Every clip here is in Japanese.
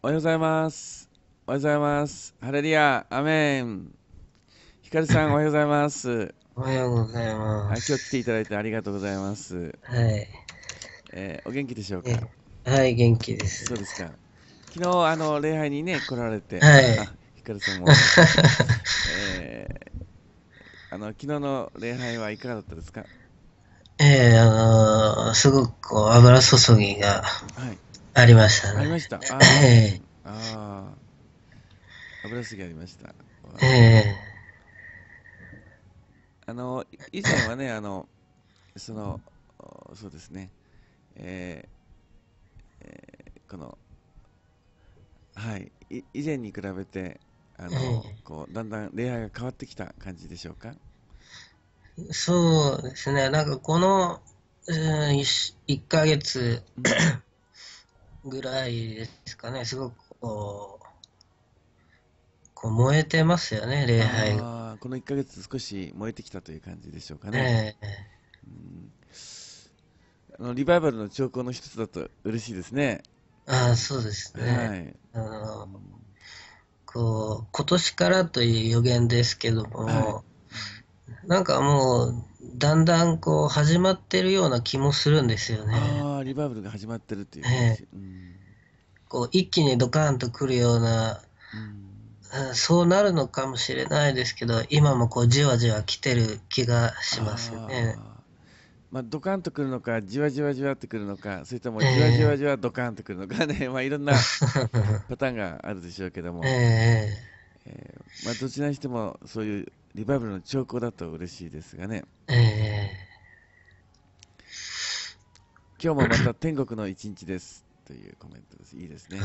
おはようございます。おはようございます。ハレリア、アメン。ヒカルさん、おはようございます。おはようございます。はい、今日来ていただいてありがとうございます。はい。えー、お元気でしょうか、はい、元気です。そうですか。昨日、あの、礼拝にね、来られて、はい。ひさんも、えー、あの、昨日の礼拝はいかがだったですかええー、あのー、すごくこう、油注ぎが、はい。ありましたね。ありました。あ、あ。油すぎありました。ええあの、以前はね、あの、その、そうですね、えー、えー、この、はい、い以前に比べて、あの、こう、だんだん恋愛が変わってきた感じでしょうかそうですね、なんかこの、うん、1, 1ヶ月、ぐらいですかね、すごくこう、こう燃えてますよね、礼拝が。この1か月、少し燃えてきたという感じでしょうかね。えー、うん、あのリバイバルの兆候の一つだと嬉しいですね。あそうですね。はい、あのこう今年からという予言ですけども、はいなんかもう、だんだんこう始まってるような気もするんですよね。ああ、リバイブルが始まってるっていう、ねうん、こう一気にドカンとくるような、うん、そうなるのかもしれないですけど、今もこうじわじわ来てる気がしますね。まあ、ドカンとくるのか、じわじわじわってくるのか、それともじわじわじわドカンとくるのかね、えー、まあいろんな パターンがあるでしょうけども、えーえー、まあ、どちらにしてもそういうリバイバルの兆候だと嬉しいですがね。えー、今日もまた天国の一日ですというコメントです。いいですね。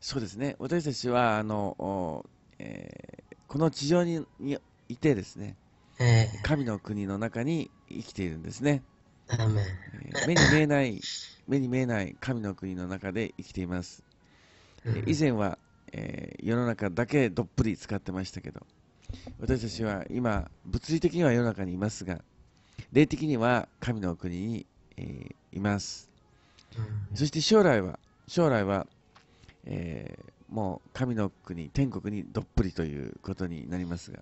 そうですね。私たちは、あの、えー、この地上にいてですね、えー、神の国の中に生きているんですね。えー、目に見えない、目に見えない神の国の中で生きています。え以前は、えー、世の中だけどっぷり使ってましたけど、私たちは今物理的には世の中にいますが霊的には神の国に、えー、います、そして将来は将来は、えー、もう神の国天国にどっぷりということになりますが、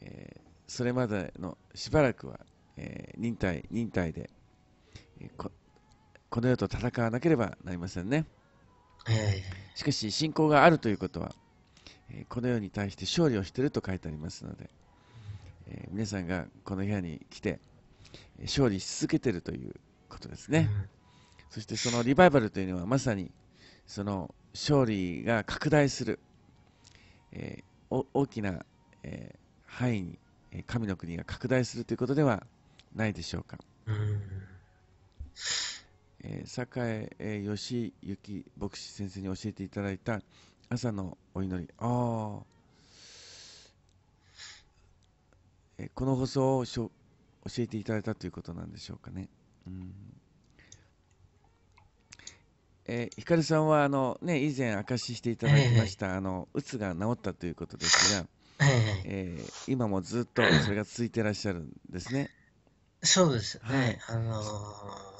えー、それまでのしばらくは、え忍耐忍耐で、えここの世と戦わなければなりませんね、しかし信仰があるということはこのように対して勝利をしていると書いてありますので、え皆さんがこの部屋に来て、勝利し続けているということですね、うん、そしてそのリバイバルというのはまさにその勝利が拡大する、えー、大きな、えー、範囲に神の国が拡大するということではないでしょうか。うんえー、栄義行牧師先生に教えていただいた朝のお祈り。ああ。えこの放送をしょ教えていただいたということなんでしょうかね。うんえ光さんはあの、ね、以前明かししていただきました、はいはい、あのうつが治ったということですが、はいはい、えー、今もずっとそれが続いてらっしゃるんですね。そうです、はいあのー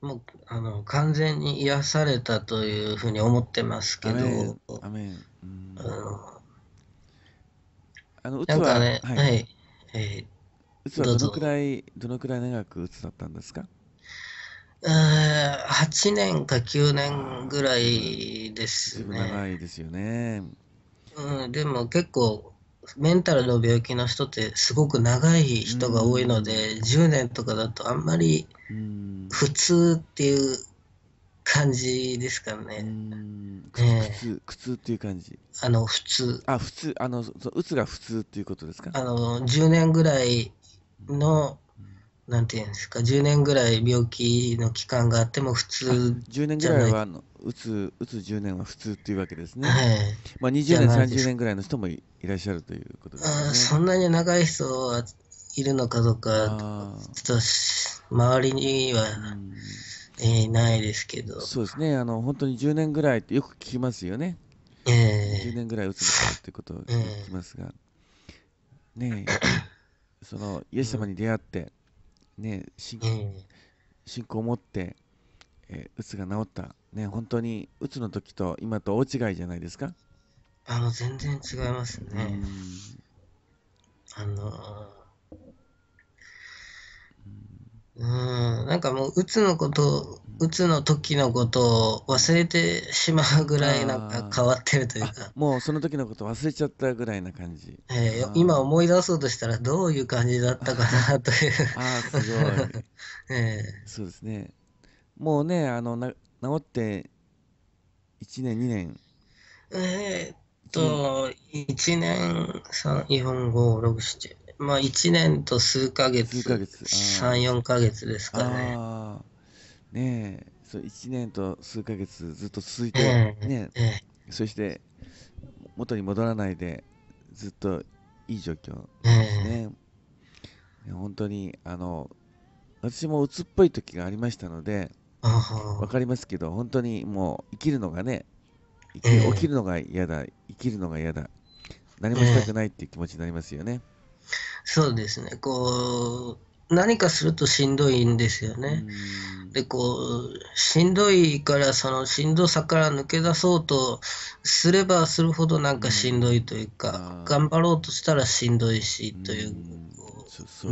もうあの完全に癒されたというふうに思ってますけど、アメンうん、あのうつは、ね、はい、はい、えー、はどのくらいどのくらい長くうつだったんですか？8年か9年ぐらいですね。長いですよね。うん、でも結構メンタルの病気の人ってすごく長い人が多いので、うん、10年とかだとあんまり普通っていう感じですからね。苦痛、苦痛っていう感じ。あの、普通。あ、普通、あの、うつが普通っていうことですかあの、10年ぐらいのなんていうんですか、10年ぐらい病気の期間があっても普通じゃない10年ぐらいはあのうつ、うつ10年は普通っていうわけですね。はい、まあ、20年、30年ぐらいの人もいらっしゃるということです、ね、あそんなに長い人はいるのかどうか、ちょっと周りには、えー、ないですけど。そうですねあの、本当に10年ぐらいってよく聞きますよね。えー、10年ぐらいうつかなってことを聞きますが、えー、ねえ、そのイエス様に出会って、うんね信,、信仰を持って、えー、うが治った、ね、本当に鬱の時と今と大違いじゃないですかあの全然違いますね。あのー、うん、なんかもう、鬱のことうつの時のことを忘れてしまうぐらいなんか変わってるというかもうその時のこと忘れちゃったぐらいな感じ、えー、今思い出そうとしたらどういう感じだったかなというああすごい、えー、そうですねもうねあのな治って1年2年えー、っと1年3 4 5 6七まあ1年と数ヶ月数ヶ月34ヶ月ですかねああねえ、そう1年と数ヶ月ずっと続いて、ね、そして元に戻らないでずっといい状況ですね。本当にあの私も鬱っぽい時がありましたので分かりますけど本当にもう生きるのがね起きるのが嫌だ生きるのが嫌だ何もしたくないっていう気持ちになりますよね。そうですねこう何かするとしんどいんですよね。でこうしんどいからそのしんどさから抜け出そうとすればするほどなんかしんどいというか、頑張ろうとしたらしんどいしというう、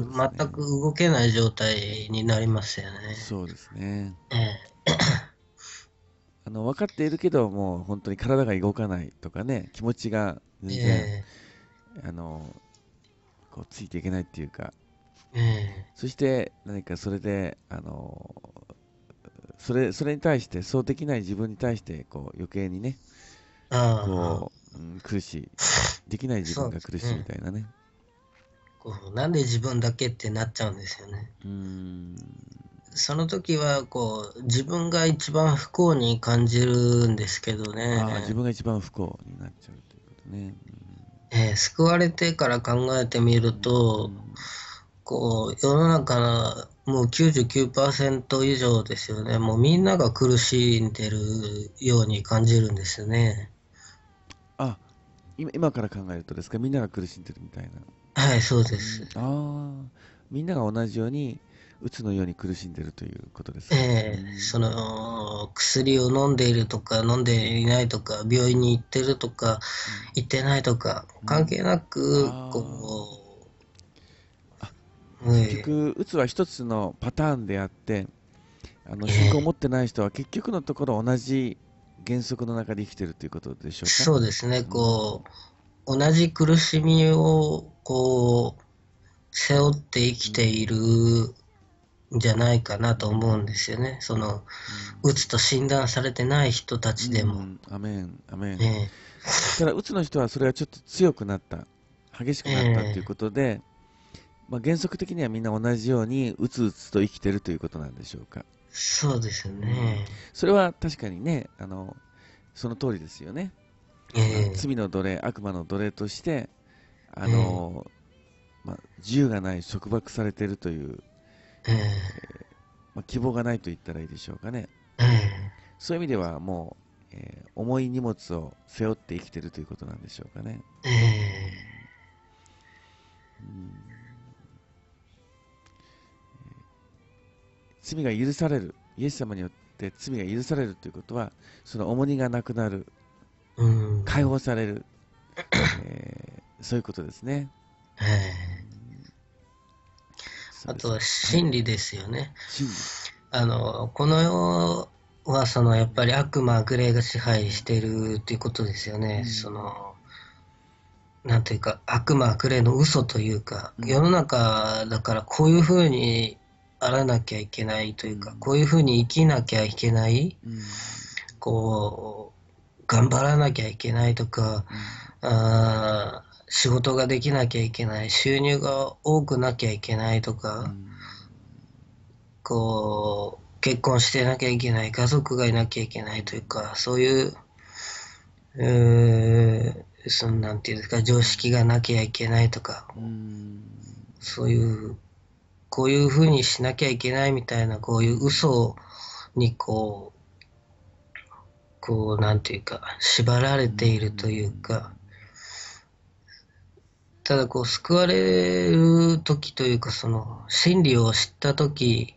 ね、全く動けない状態になりますよね。そうですね、あの分かっているけどもう本当に体が動かないとかね気持ちが全然、えー、あのこうついていけないっていうかええそして何かそれであのそれそれに対してそうできない自分に対してこう余計にねこう、うん、苦しいできない自分が苦しいみたいなね、ね、こうなんで自分だけってなっちゃうんですよねうんその時はこう自分が一番不幸に感じるんですけどねあ自分が一番不幸になっちゃうということね、うん、えー、救われてから考えてみると、うんこう世の中のもう99%以上ですよねもうみんなが苦しんでるように感じるんですよねあ今今から考えるとですかみんなが苦しんでるみたいなはいそうです、ああみんなが同じようにうつのように苦しんでるということですね、えー、その薬を飲んでいるとか飲んでいないとか病院に行ってるとか、うん、行ってないとか関係なく、うん、こう結局、うつは一つのパターンであって、あの信仰を持ってない人は結局のところ同じ原則の中で生きてるということでしょうかそうですね、こう、同じ苦しみをこう背負って生きているんじゃないかなと思うんですよね、その、うつ、と診断されてない人たちでも。うん、アメンアメン、えだからうつの人はそれはちょっと強くなった、激しくなったということで、まあ、原則的にはみんな同じようにうつうつと生きてるということなんでしょうかそうですよね、それは確かにねあのその通りですよね、えー、罪の奴隷悪魔の奴隷としてあの、えー、まあ、自由がない束縛されているという、えー、えー、まあ、希望がないと言ったらいいでしょうかね、えー、そういう意味ではもう、えー、重い荷物を背負って生きてるということなんでしょうかね、えー、うん罪が許される、イエス様によって罪が許されるということは、その重荷がなくなる、解放される、えー、そういうことですね。えー、あとは真理ですよね。あのこの世はそのやっぱり悪魔、悪霊が支配しているということですよね。うん、そのなんていうか悪魔、悪霊の嘘というか、世の中だからこういうふうにあらなきゃいけないというか、こういうふうに生きなきゃいけない、こう頑張らなきゃいけないとか、あ仕事ができなきゃいけない収入が多くなきゃいけないとか、こう結婚してなきゃいけない家族がいなきゃいけないというかそういううそのなんていうんですか常識がなきゃいけないとか、そういうこういうふうにしなきゃいけないみたいな、こういう嘘にこう、こう、なんていうか、縛られているというか、ただこう、救われる時というか、その、真理を知った時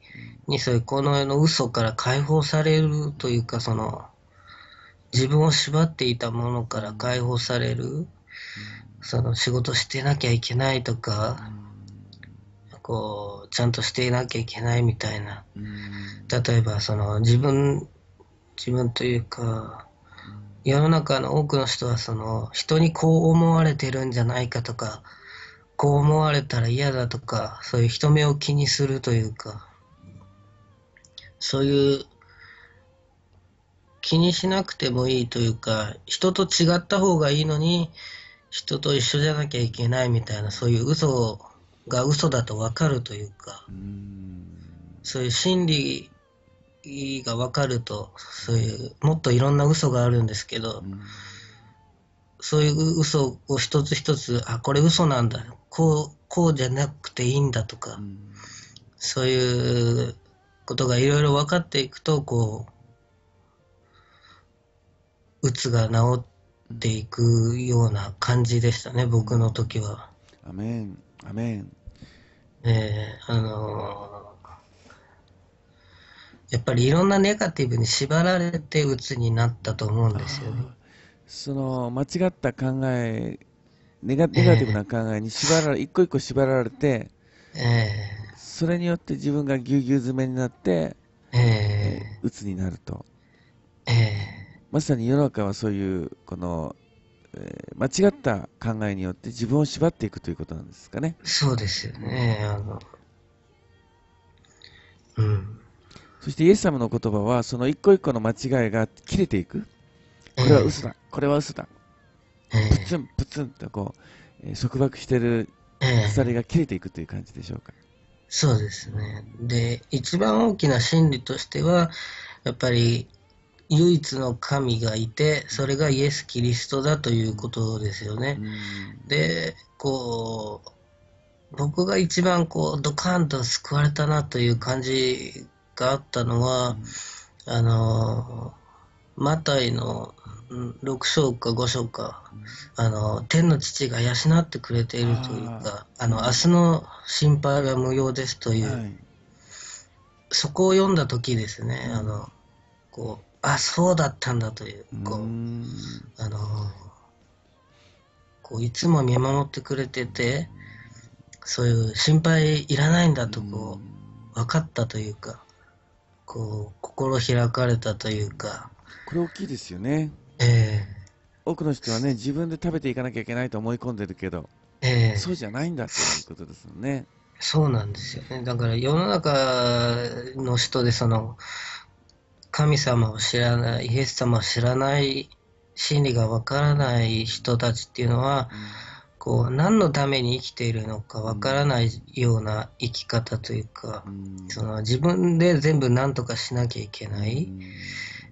に、そういうこの世の嘘から解放されるというか、その、自分を縛っていたものから解放される、その仕事してなきゃいけないとか、こうちゃんとしていなきゃいけないみたいな、例えばその自分自分というか世の中の多くの人はその人にこう思われてるんじゃないかとかこう思われたら嫌だとかそういう人目を気にするというかそういう気にしなくてもいいというか人と違った方がいいのに人と一緒じゃなきゃいけないみたいなそういう嘘をが嘘だと分かるというか、そういう心理が分かると、そういうもっといろんな嘘があるんですけど、そういう嘘を一つ一つ、あ、これ嘘なんだ、こう、こうじゃなくていいんだとか、そういうことがいろいろ分かっていくと、こう、鬱つが治って、ていくような感じでしたね、僕の時は。アメン、アメン。えー、あのー、やっぱりいろんなネガティブに縛られて鬱になったと思うんですよね。その間違った考えネガ、ネガティブな考えに縛られ、えー、一個一個縛られて、えー、それによって自分がぎゅうぎゅう詰めになって、えー、えー、鬱になると。えーまさに世の中はそういうこのえー、間違った考えによって自分を縛っていくということなんですかね。そうですよね。あのうん、そしてイエス様の言葉は、その一個一個の間違いが切れていく。これは嘘だ、えー、これは嘘だ。プツンプツンとこう、えー、束縛してる鎖が切れていくという感じでしょうか。そうですね。で、一番大きな真理としては、やっぱり唯一の神がいてそれがイエス・キリストだということですよね。でこう僕が一番こうドカンと救われたなという感じがあったのは、あのマタイの6章か5章か、あの天の父が養ってくれているというかあの明日の心配は無用ですという、はい、そこを読んだ時ですね、あのこうあそうだったんだというこうあのこういつも見守ってくれててそういう心配いらないんだとこう分かったというかこう心開かれたというかこれ大きいですよねええ多くの人はね自分で食べていかなきゃいけないと思い込んでるけど、ええ、そうじゃないんだということですよねそうなんですよねだから世の中の人でその神様を知らないイエス様を知らない真理がわからない人たちっていうのは、こう何のために生きているのかわからないような生き方というか、その自分で全部何とかしなきゃいけない、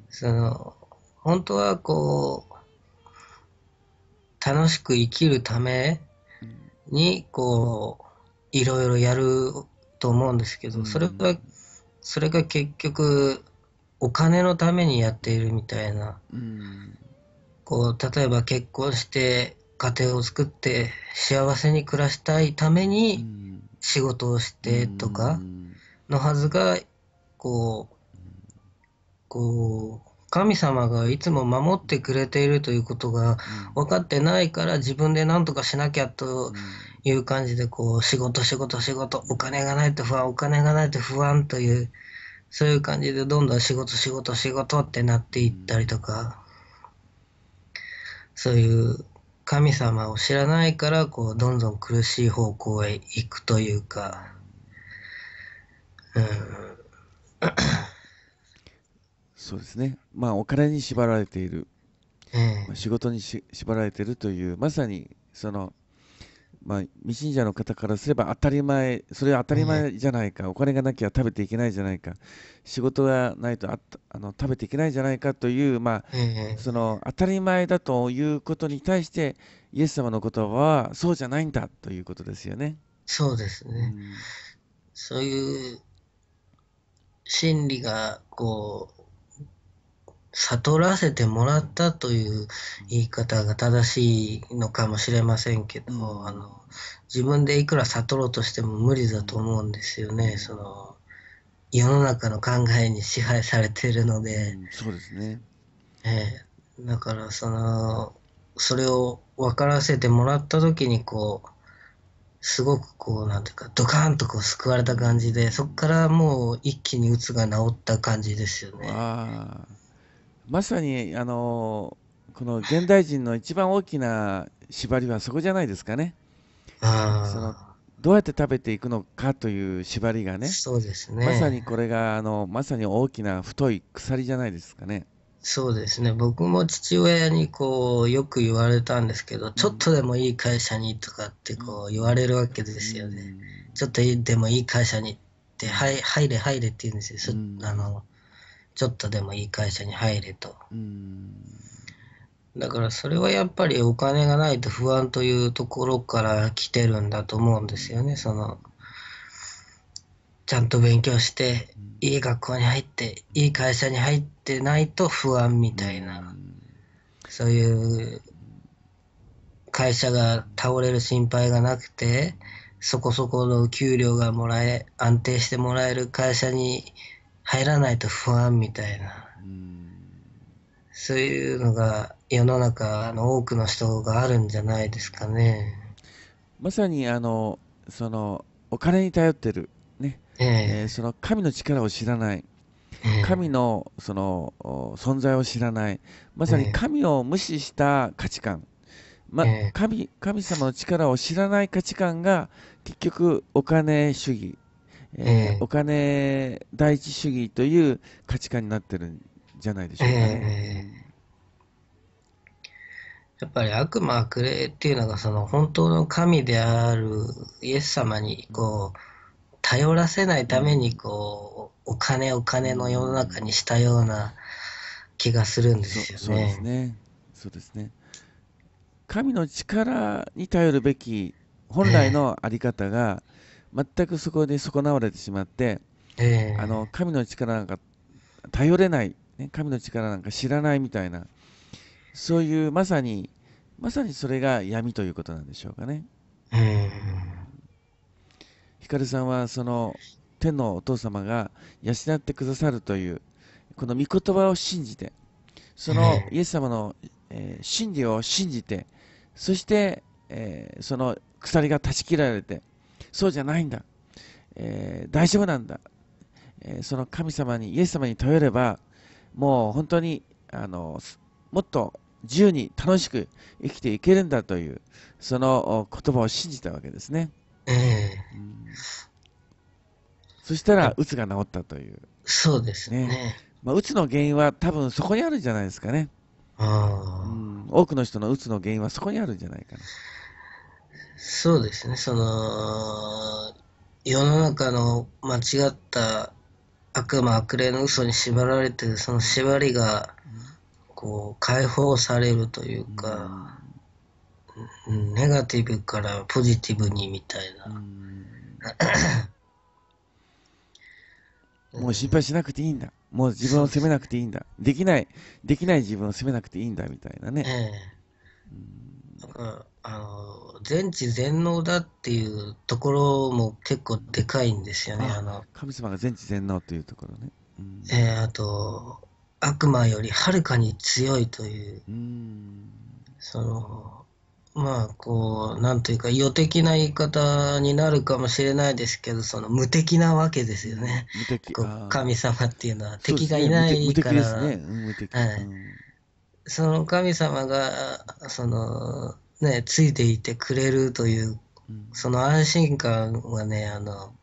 その本当はこう楽しく生きるためにこういろいろやると思うんですけど、それがそれが結局お金のためにやっているみたいな、うん、こう例えば結婚して家庭を作って幸せに暮らしたいために仕事をしてとかのはずがこうこう神様がいつも守ってくれているということが分かってないから自分で何とかしなきゃという感じでこう仕事仕事仕事お金がないと不安お金がないと不安というそういう感じでどんどん仕事仕事仕事ってなっていったりとか、そういう神様を知らないからこうどんどん苦しい方向へ行くというか、うん、そうですねまあお金に縛られている、ええ、仕事に縛られているというまさにそのまあ、未信者の方からすれば当たり前、それは当たり前じゃないか、お金がなきゃ食べていけないじゃないか、仕事がないとああの食べていけないじゃないかという、まあ、その当たり前だということに対して、イエス様の言葉はそうじゃないんだということですよね。そうですね。うん、そういう心理がこう悟らせてもらったという言い方が正しいのかもしれませんけど、あの自分でいくら悟ろうとしても無理だと思うんですよね。その世の中の考えに支配されているので、うん、そうですね、ええ、だからそのそれを分からせてもらった時にこうすごくこうなんていうかドカーンとこう救われた感じでそこからもう一気にうつが治った感じですよね。あまさにあのこの現代人の一番大きな縛りはそこじゃないですかね。あそのどうやって食べていくのかという縛りがね、そうですねまさにこれがあのまさに大きな太い鎖じゃないですかね。そうですね僕も父親にこうよく言われたんですけど、ちょっとでもいい会社にとかってこう言われるわけですよね、ちょっとでもいい会社にって、はい、入れ入れって言うんですよ、うん、あのちょっとでもいい会社に入れと。だからそれはやっぱりお金がないと不安というところから来てるんだと思うんですよね。そのちゃんと勉強していい学校に入っていい会社に入ってないと不安みたいなそういう会社が倒れる心配がなくてそこそこの給料がもらえ安定してもらえる会社に入らないと不安みたいな、うん、そういうのが世の中の多くの人があるんじゃないですかね。まさにあのそのお金に頼ってる、ねえー、えー、その神の力を知らない、えー、神のその存在を知らない、まさに神を無視した価値観、ま、えー、神神様の力を知らない価値観が結局お金主義えー、お金第一主義という価値観になってるんじゃないでしょうかね。やっぱり悪魔悪霊っていうのがその本当の神であるイエス様にこう頼らせないためにこうお金お金の世の中にしたような気がするんですよね。そうですねそうですね神の力に頼るべき本来の在り方が、えー全くそこで損なわれてしまって、えー、あの神の力なんか頼れない、ね、神の力なんか知らないみたいなそういうまさにまさにそれが闇ということなんでしょうかね。ひか光さんはその天のお父様が養ってくださるというこの御言葉を信じてそのイエス様の、えー、真理を信じてそして、えー、その鎖が断ち切られてそうじゃないんだ、えー、大丈夫なんだ、えー、その神様に、イエス様に頼れば、もう本当にあのもっと自由に楽しく生きていけるんだという、その言葉を信じたわけですね。えー、うん、そしたら、うつが治ったという。そうですね。ねまあ、うつの原因は多分そこにあるんじゃないですかね。うん、多くの人のうつの原因はそこにあるんじゃないかな。そうですね、その、世の中の間違った悪魔悪霊の嘘に縛られてその縛りがこう解放されるというか、うん、ネガティブからポジティブにみたいな、もう心配しなくていいんだもう自分を責めなくていいんだできないできない自分を責めなくていいんだみたいなね、ええ、だからあの全知全能だっていうところも結構でかいんですよね。あの神様が全知全能というところね。うん、えー、あと悪魔よりはるかに強いという、うん、そのまあこうなんというか余的な言い方になるかもしれないですけどその無敵なわけですよね無敵神様っていうのは敵がいないから、ねねうん、その神様がそのね、ついていてくれるという、その安心感はね、あの、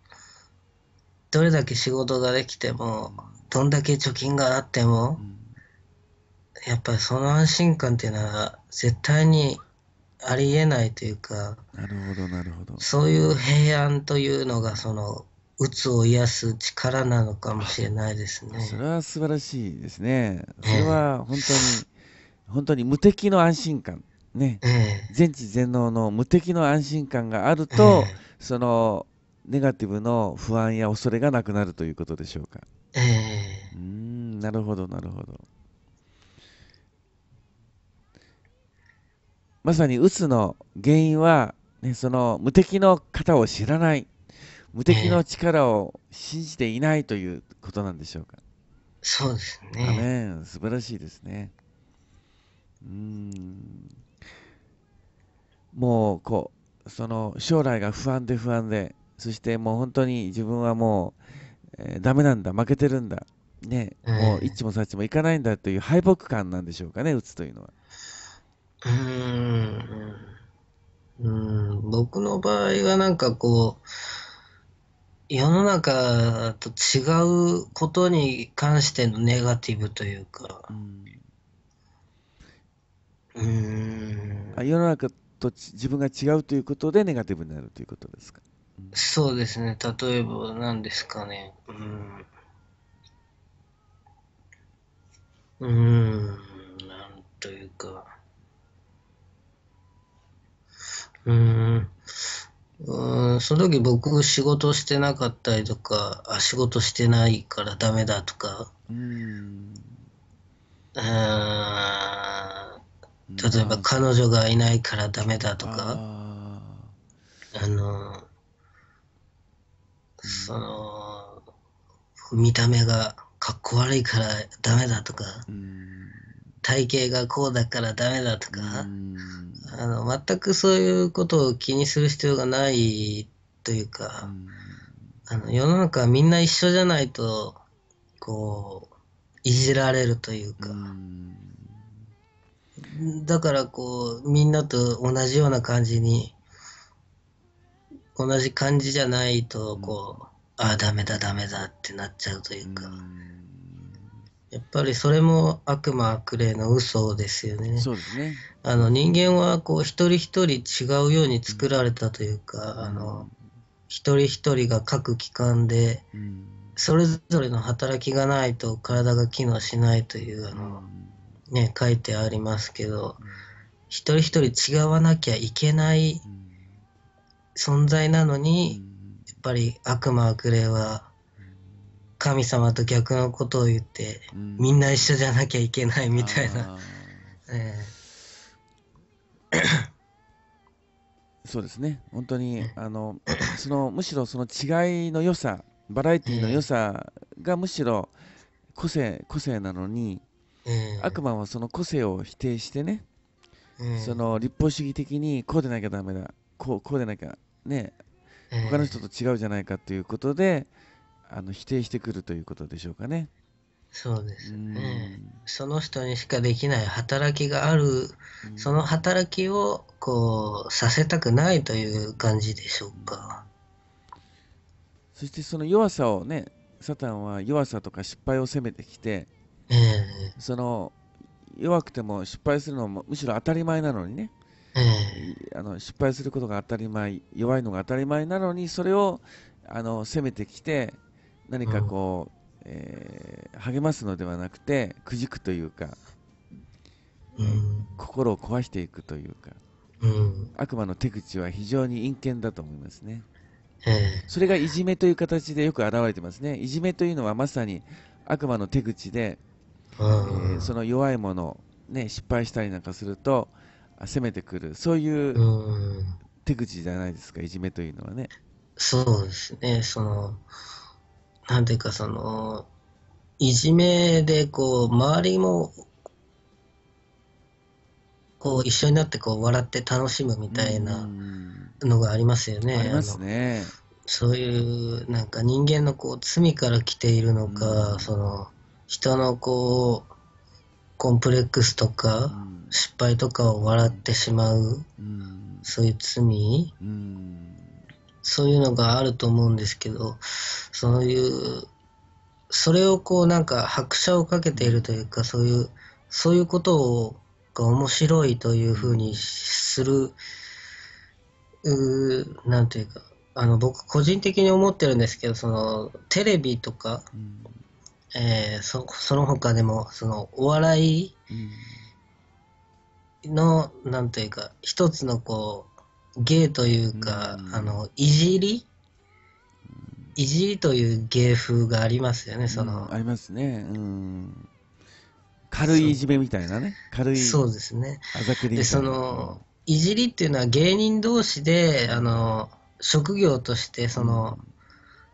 どれだけ仕事ができても、どんだけ貯金があっても、やっぱりその安心感っていうのは絶対にありえないというか、なるほど、なるほど。そういう平安というのが、その、鬱を癒す力なのかもしれないですね。それは素晴らしいですね。それは本当に、本当に無敵の安心感ね、えー、全知全能の無敵の安心感があると、えー、そのネガティブの不安や恐れがなくなるということでしょうか。えー、うんなるほどなるほど。まさにうつの原因は、ね、その無敵の方を知らない。無敵の力を信じていないということなんでしょうか。そうですね。素晴らしいですね。うん。もうこうその将来が不安で不安でそしてもう本当に自分はもう、えー、ダメなんだ負けてるんだね、うん、もう一もさちもいかないんだという敗北感なんでしょうかね打つというのは。うんうん僕の場合はなんかこう世の中と違うことに関してのネガティブというか、うん、うん世の中と自分が違うということでネガティブになるということですか、そうですね例えば何ですかねうんうんなんというかうんうんその時僕仕事してなかったりとかあ仕事してないからダメだとかうんあ例えば彼女がいないからダメだとかあのその見た目がかっこ悪いからダメだとか体型がこうだからダメだとかあの全くそういうことを気にする必要がないというかあの世の中みんな一緒じゃないとこういじられるというか。だからこうみんなと同じような感じに同じ感じじゃないとこう、ああダメだダメだってなっちゃうというか、やっぱりそれも悪魔悪霊の嘘ですよね。そうですねあの人間はこう一人一人違うように作られたというか、あの一人一人が各機関で、それぞれの働きがないと体が機能しないというあの。ね、書いてありますけど、うん、一人一人違わなきゃいけない存在なのに、やっぱり悪魔悪霊は神様と逆のことを言って、みんな一緒じゃなきゃいけないみたいな。え そうですね本当にあの そのむしろその違いの良さバラエティーの良さがむしろ個性個性なのに悪魔はその個性を否定してね、その立法主義的にこうでなきゃダメだこうこうでなきゃね、他の人と違うじゃないかということであの否定してくるということでしょうかね。そうですね、その人にしかできない働きがある、その働きをこうさせたくないという感じでしょうか。そしてその弱さをねサタンは弱さとか失敗を責めてきてその弱くても失敗するのもむしろ当たり前なのにね、えー、あの失敗することが当たり前弱いのが当たり前なのにそれをあの攻めてきて何かこう、うん、えー、励ますのではなくてくじくというか、うん、心を壊していくというか、うん、悪魔の手口は非常に陰険だと思いますね。えー、それがいじめという形でよく現れてますね。いじめというのはまさに悪魔の手口でえー、その弱いもの、ね、失敗したりなんかすると攻めてくるそういう手口じゃないですかいじめというのはね。そうですねそのなんていうかそのいじめでこう周りもこう一緒になってこう笑って楽しむみたいなのがありますよね。ありますね。そういうなんか人間のこう罪から来ているのか、その人のこうコンプレックスとか、失敗とかを笑ってしまう、そういう罪、そういうのがあると思うんですけどそういうそれをこうなんか拍車をかけているというかそういうそういうことをが面白いというふうにするうなんていうかあの僕個人的に思ってるんですけどそのテレビとか、えー、そその他でもそのお笑いの、うん、なんというか一つのこう芸というか、うん、あのいじりいじりという芸風がありますよね、その、うん、ありますね、うん、軽いいじめみたいなね、軽い、そうですね、あざくりでそのいじりっていうのは芸人同士であの職業としてその、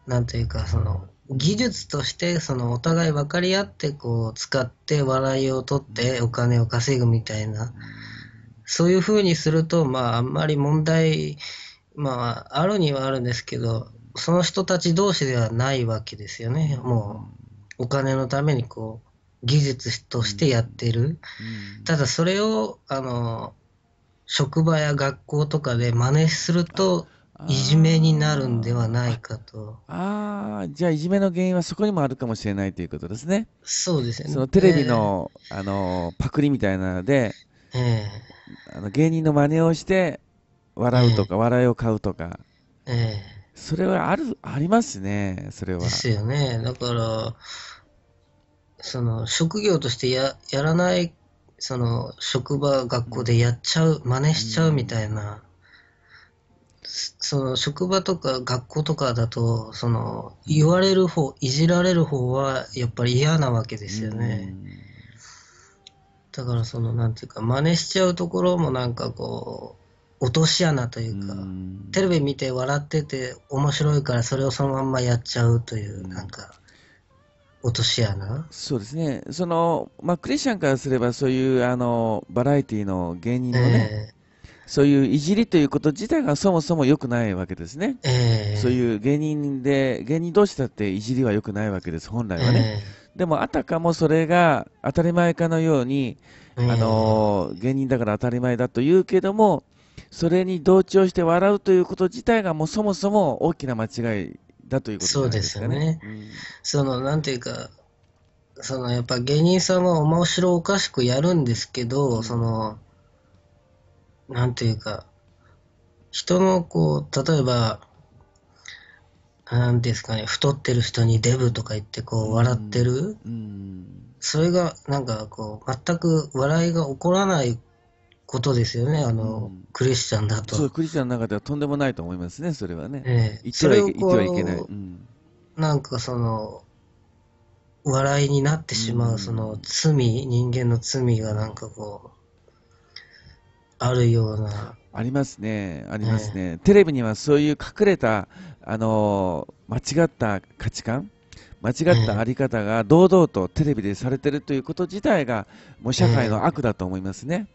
なんというかその技術としてそのお互い分かり合ってこう使って笑いを取ってお金を稼ぐみたいなそういうふうにするとまああんまり問題まああるにはあるんですけどその人たち同士ではないわけですよねもうお金のためにこう技術としてやってる、ただそれをあの職場や学校とかで真似するといじめになるんではないかと。ああ、じゃあいじめの原因はそこにもあるかもしれないということですね。そうですね。そのテレビの、えー、あのパクリみたいなので、えー、あの芸人の真似をして笑うとか、えー、笑いを買うとか、えー、それはあるありますね、それは。ですよね。だから、その職業としてややらない、その職場、学校でやっちゃう、真似しちゃうみたいな。うんその職場とか学校とかだとその言われる方いじられる方はやっぱり嫌なわけですよね、だからそのなんていうか真似しちゃうところもなんかこう落とし穴というか、テレビ見て笑ってて面白いからそれをそのまんまやっちゃうというなんか。落とし穴そうですね、そのまあ、クリスチャンからすれば、そういうあのバラエティーの芸人のね、えーそういういじりということ自体がそもそも良くないわけですね。えー、そういう芸人で、芸人同士だっていじりは良くないわけです、本来はね。えー、でも、あたかもそれが当たり前かのように、えー、あの芸人だから当たり前だと言うけども、それに同調して笑うということ自体がもうそもそも大きな間違いだということ、ね、ですよね。うん、そのなんていうかそのやっぱ芸人さんは面白おかしくやるんですけど、そのなんというか、人のこう、例えば、なんですかね、太ってる人にデブとか言ってこう笑ってる、うんうん、それがなんかこう、全く笑いが起こらないことですよね、あの、うん、クリスチャンだと。そう、クリスチャンの中ではとんでもないと思いますね、それはね。ええ、言ってはいはいけない。なんかその、笑いになってしまう、その罪、人間の罪がなんかこう、あるような。ありますね、ありますね、えー、テレビにはそういう隠れた、あのー、間違った価値観、間違ったあり方が堂々とテレビでされてるということ自体が、もう社会の悪だと思いますね、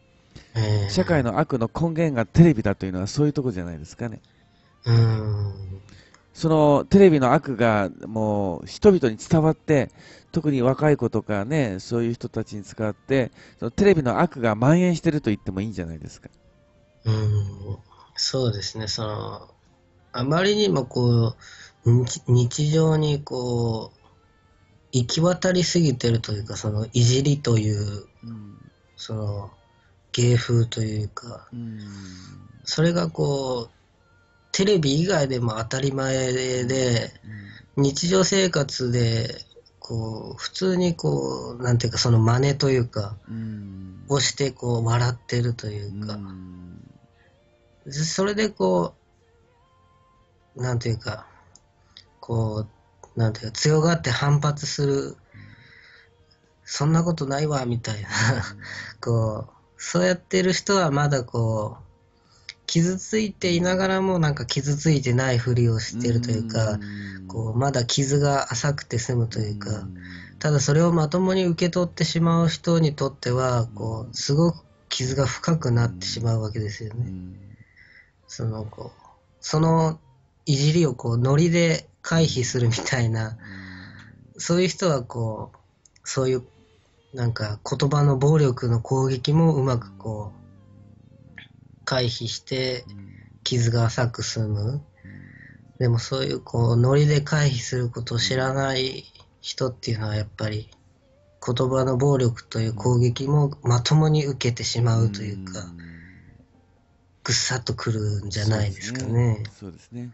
えー、社会の悪の根源がテレビだというのは、そういうとこじゃないですかね。うんそのテレビの悪がもう人々に伝わって、特に若い子とかね、そういう人たちに使って、そのテレビの悪が蔓延してると言ってもいいんじゃないですか。うん、そうですね、その、あまりにもこう、日日常にこう、行き渡りすぎてるというか、そのいじりという、うん、その芸風というか、うん、それがこう、テレビ以外でも当たり前で、日常生活でこう普通にこうなんていうかその真似というか、をしてこう笑ってるというか、それでこうなんていうかこうなんていうか強がって反発する、そんなことないわみたいなこうそうやってる人はまだこう傷ついていながらもなんか傷ついてないふりをしてるというかこうまだ傷が浅くて済むというかただそれをまともに受け取ってしまう人にとってはこうすごく傷が深くなってしまうわけですよね。そのこうそのいじりをこうノリで回避するみたいなそういう人はこうそういうなんか言葉の暴力の攻撃もうまくこう回避して傷が浅く済む。でもそういうこうノリで回避することを知らない人っていうのはやっぱり言葉の暴力という攻撃もまともに受けてしまうというか、ぐっさっとくるんじゃないですかね。そうですね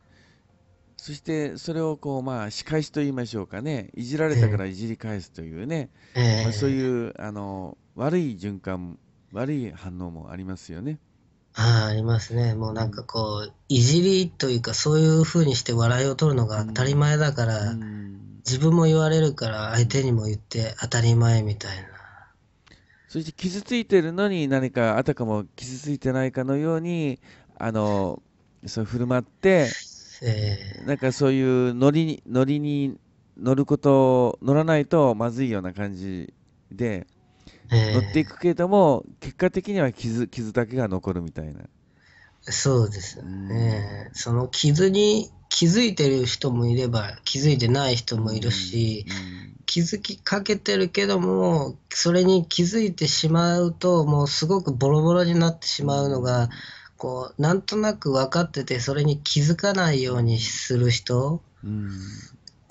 そしてそれをこうまあ仕返しと言いましょうかねいじられたからいじり返すというね、えー、まあ、そういうあの悪い循環悪い反応もありますよね。ああ、ありますね。もうなんかこう、いじりというか、そういう風にして笑いを取るのが当たり前だから、うん、自分も言われるから相手にも言って当たり前みたいな。そして傷ついてるのに何かあたかも傷ついてないかのように、あの、そう振る舞って、えー、なんかそういうノリに、ノリに乗ること、乗らないとまずいような感じで、塗っていくけれども、結果的には傷傷だけが残るみたいな。そうですね、うん、その傷に気づいてる人もいれば気づいてない人もいるし、うんうん、気づきかけてるけどもそれに気づいてしまうともうすごくボロボロになってしまうのがこうなんとなく分かっててそれに気づかないようにする人、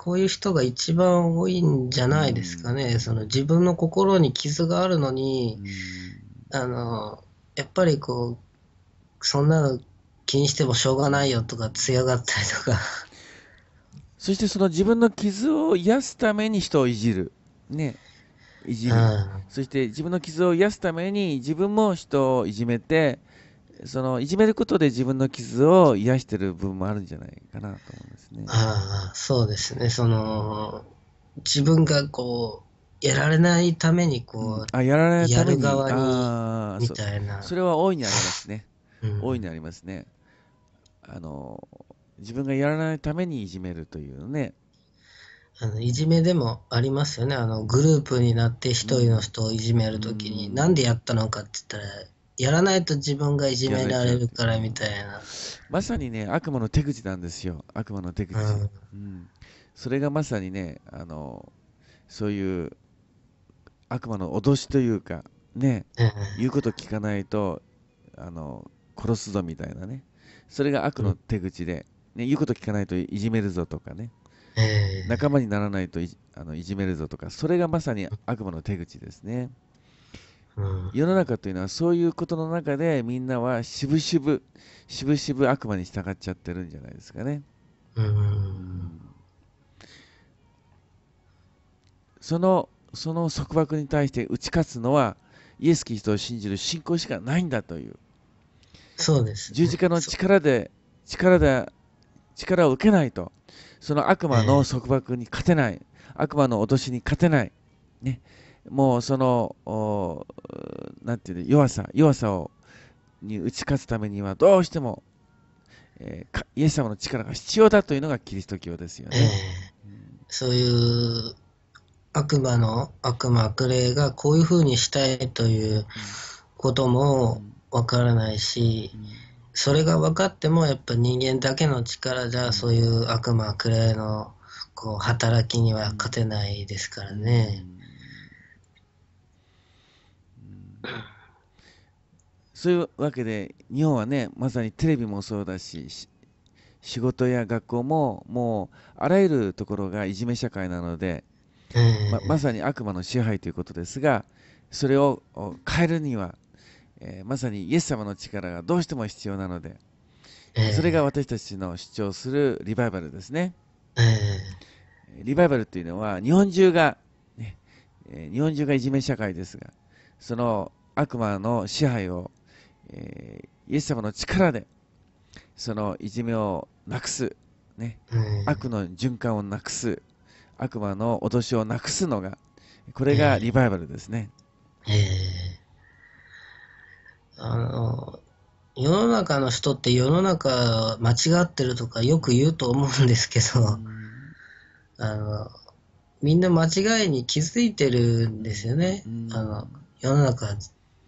こういう人が一番多いんじゃないですかね、うん、その自分の心に傷があるのに、うん、あのやっぱりこうそんなの気にしてもしょうがないよとか強がったりとか そしてその自分の傷を癒すために人をいじるねいじる、うん、そして自分の傷を癒すために自分も人をいじめてそのいじめることで自分の傷を癒してる部分もあるんじゃないかなと思うんですね。ああそうですねその自分がこうやられないためにこう、あやられないやる側にみたいなそれは大いにありますね、うん、大いにありますねあの自分がやらないためにいじめるというねあのいじめでもありますよねあのグループになって一人の人をいじめるときに、うん、なんでやったのかって言ったらやらないと自分がいじめられるからみたいな。まさにね、悪魔の手口なんですよ。悪魔の手口。うん、うん、それがまさにね、あの、そういう悪魔の脅しというか、ね、言うこと聞かないと、あの、殺すぞみたいなね。それが悪の手口で、うん、ね、言うこと聞かないといじめるぞとかね。仲間にならないといあのいじめるぞとか、それがまさに悪魔の手口ですね。うん、世の中というのはそういうことの中でみんなはしぶしぶしぶしぶ悪魔に従っちゃってるんじゃないですかね。うん、そのその束縛に対して打ち勝つのはイエス・キリストを信じる信仰しかないんだというそうです、ね、十字架の力で力で力を受けないとその悪魔の束縛に勝てない、えー、悪魔の脅しに勝てない、ね、もうその、なんていう弱さ、弱さをに打ち勝つためには、どうしても、えー、イエス様の力が必要だというのがキリスト教ですよね。えー、そういう悪魔の悪魔悪霊がこういうふうにしたいということもわからないし、それが分かってもやっぱ人間だけの力じゃそういう悪魔悪霊のこう働きには勝てないですからね。そういうわけで日本はねまさにテレビもそうだし仕事や学校ももうあらゆるところがいじめ社会なので、ままさに悪魔の支配ということですがそれを変えるには、えー、まさにイエス様の力がどうしても必要なので、それが私たちの主張するリバイバルですね。リバイバルというのは日本中が、ね、日本中がいじめ社会ですがその悪魔の支配をえイエス様の力で、そのいじめをなくす、ね、悪の循環をなくす、悪魔の脅しをなくすのが、これがリバイバルですね。えー、えー、あの世の中の人って世の中間違ってるとかよく言うと思うんですけど、あのみんな間違いに気づいてるんですよね。あの世の中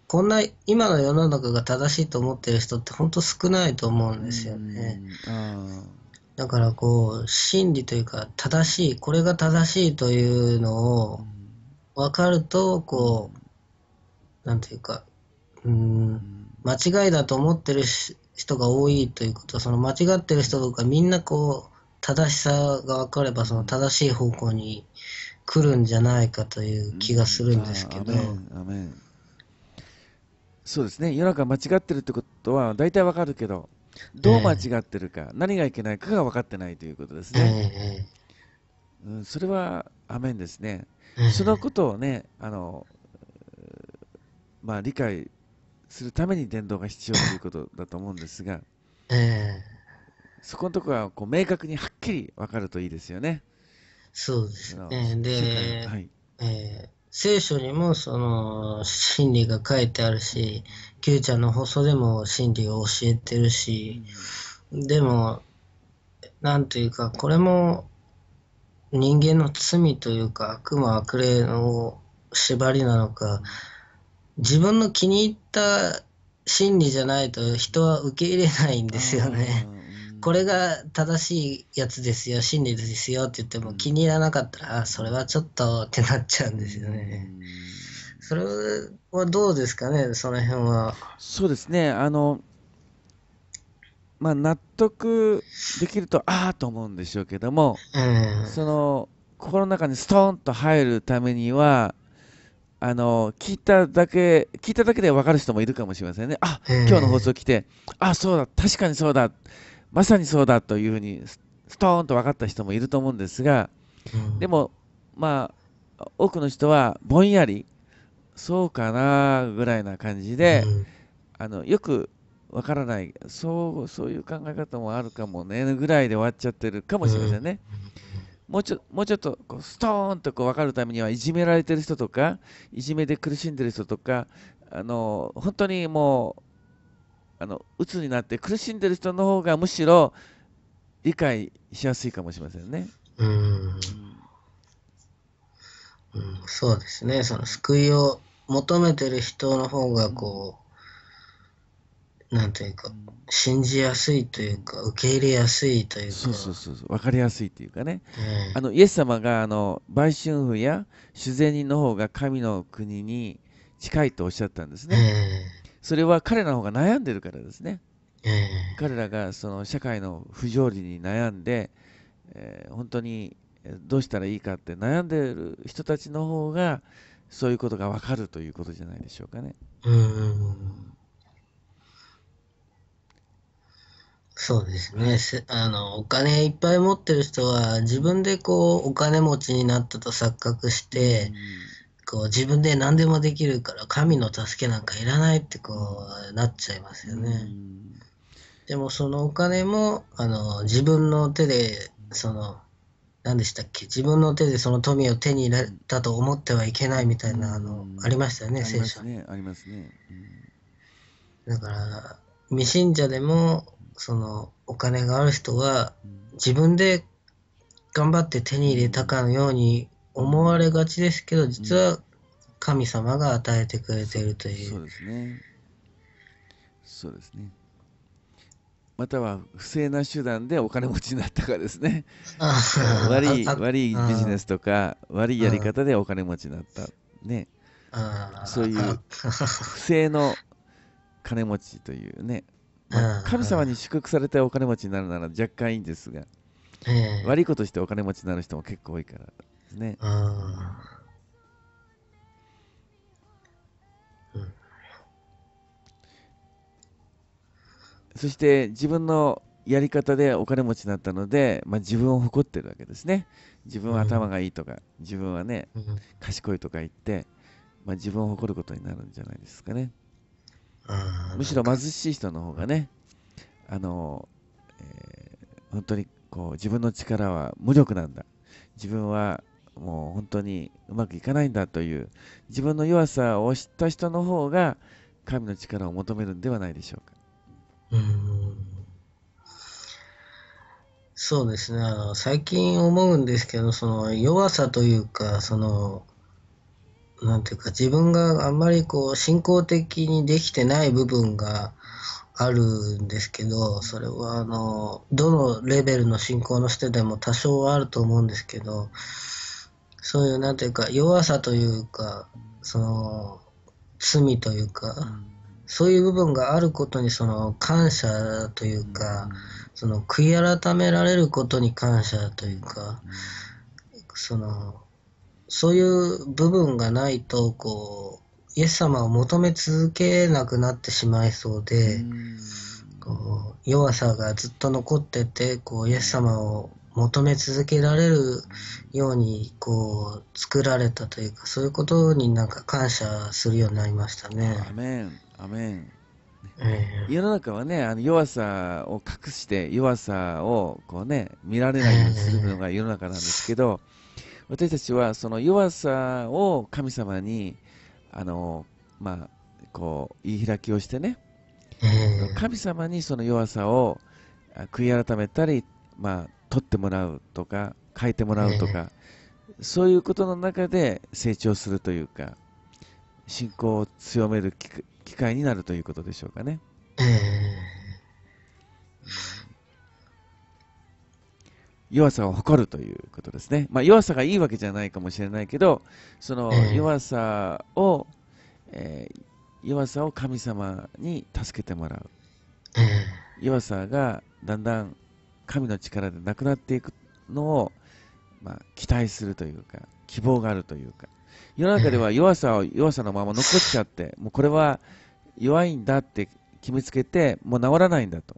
こんな今の世の中が正しいと思ってる人って本当少ないと思うんですよね。だからこう真理というか正しいこれが正しいというのを分かるとこうなんていうかうん間違いだと思ってる人が多いということその間違ってる人とかみんなこう正しさが分かればその正しい方向に来るんじゃないかという気がするんですけど。そうですね、世の中間違ってるってことは大体わかるけど、どう間違ってるか、何がいけないかが分かってないということですね。うん、それは、アメンですね。そのことをね、あの、まあ、理解するために伝道が必要ということだと思うんですが、そこのところはこう明確にはっきり分かるといいですよね。そうですね。で、はいえー、聖書にもその真理が書いてあるし Q ちゃんの放送でも真理を教えてるし、でも何というかこれも人間の罪というか悪魔悪霊の縛りなのか自分の気に入った心理じゃないと人は受け入れないんですよね。うんうんこれが正しいやつですよ真理ですよって言っても気に入らなかったらあそれはちょっとってなっちゃうんですよね。それはどうですかねその辺は。そうですねあのまあ、納得できるとああと思うんでしょうけども、うん、その心の中にストーンと入るためにはあの聞いただけ聞いただけで分かる人もいるかもしれませんねあ、今日の放送来てあそうだ確かにそうだまさにそうだというふうにストーンと分かった人もいると思うんですが、でもまあ多くの人はぼんやりそうかなぐらいな感じで、あのよくわからないそうそういう考え方もあるかもねぐらいで終わっちゃってるかもしれませんね。もうちょもうちょっとこうストーンとこう分かるためにはいじめられてる人とかいじめで苦しんでる人とかあの本当にもうあの鬱になって苦しんでる人の方がむしろ理解しやすいかもしれませんね。うん、うん、そうですねその救いを求めてる人の方がこう、うん、なんていうか信じやすいというか受け入れやすいというかそうそうそう分かりやすいというかね、うん、あのイエス様があの売春婦や修善人の方が神の国に近いとおっしゃったんですね。うんそれは彼らの方が悩んでるからですね、彼らがその社会の不条理に悩んで、えー、本当にどうしたらいいかって悩んでる人たちの方がそういうことが分かるということじゃないでしょうかね。うんそうですねあのお金いっぱい持ってる人は自分でこうお金持ちになったと錯覚して、うんこう自分で何でもできるから神の助けなんかいらないってこうなっちゃいますよね。でもそのお金もあの自分の手でその何でしたっけ自分の手でその富を手に入れたと思ってはいけないみたいなあのありましたよね聖書に。ありますね。だから未信者でもそのお金がある人は自分で頑張って手に入れたかのように思われがちですけど実は神様が与えてくれているという、そうですねそうですねまたは不正な手段でお金持ちになったかですね悪い悪いビジネスとか悪いやり方でお金持ちになったねそういう不正の金持ちというね、まあ、神様に祝福されてお金持ちになるなら若干いいんですが、悪いことしてお金持ちになる人も結構多いからね。ああ、うん。そして自分のやり方でお金持ちになったので、まあ、自分を誇ってるわけですね。自分は頭がいいとか、うん、自分はね、うん、賢いとか言って、まあ、自分を誇ることになるんじゃないですかね。むしろ貧しい人の方がね、あの、えー、本当にこう自分の力は無力なんだ。自分はもう本当にうまくいかないんだという自分の弱さを知った人の方が神の力を求めるんではないでしょうか。うんそうですねあの最近思うんですけどその弱さというかそのなんていうか自分があんまりこう信仰的にできてない部分があるんですけどそれはあのどのレベルの信仰の人でも多少はあると思うんですけどそういうなんていうか弱さというかその罪というか、うん、そういう部分があることにその感謝というか、うん、その悔い改められることに感謝というか、うん、そのそういう部分がないとこうイエス様を求め続けなくなってしまいそうで、こう弱さがずっと残っててこうイエス様を求め続けられるようにこう作られたというかそういうことになんか感謝するようになりましたね。アメンアメンえー、世の中はねあの弱さを隠して弱さをこう、ね、見られないようにするのが世の中なんですけど、えー、私たちはその弱さを神様にあの、まあ、こう言い開きをしてね、えー、神様にその弱さを悔い改めたり、まあ、取ってもらうとか変えてもらうとか、そういうことの中で成長するというか信仰を強める機会になるということでしょうかね。弱さを誇るということですね。まあ、弱さがいいわけじゃないかもしれないけど、その弱さを、えー、弱さを神様に助けてもらう。弱さがだんだん神の力でなくなっていくのを、まあ、期待するというか、希望があるというか、世の中では 弱さを弱さのまま残しちゃって、もうこれは弱いんだって決めつけて、もう治らないんだと。